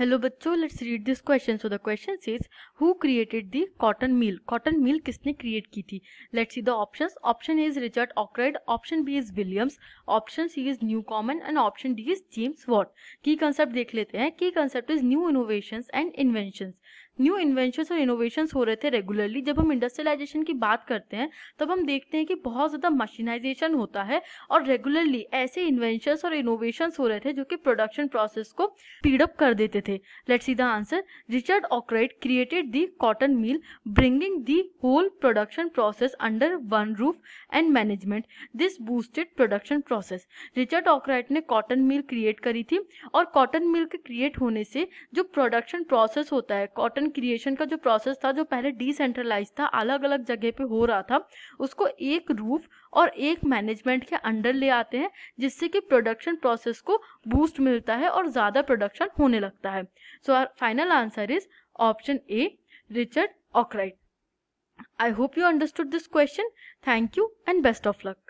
hello बच्चों let's read this question so the question is who created the cotton mill cotton mill किसने create की थी let's see the options option is Richard Arkwright option B is Williams option C is Newcomen and option D is James Watt की concept देख लेते हैं की concept is new innovation and invention new invention और innovation हो रहे थे regularly जब हम इंडस्ट्रियलाइजेशन की बात करते हैं तब हम देखते हैं कि बहुत ज़्यादा मशीनाइजेशन होता है और रेगुलरली ऐसे इन्वेंशन और इनोवेशन हो रहे थे जो कि प्रोडक्शन प्रोसेस को स्पीडअप कर देते थे let see the answer Richard Arkwright created the cotton mill bringing the whole production process under one roof and management this boosted production process Richard Arkwright ने कॉटन मिल क्रिएट करी थी और cotton mill के create होने से जो production process होता है कॉटन ह्यूमन क्रिएशन का जो प्रोसेस था जो पहले डिसेंट्रलाइज था अलग अलग जगह पे हो रहा था उसको एक रूफ और एक मैनेजमेंट के अंडर ले आते हैं जिससे कि प्रोडक्शन प्रोसेस को बूस्ट मिलता है और ज़्यादा प्रोडक्शन होने लगता है so our final answer is option A Richard Arkwright I hope you understood this question thank you and best of luck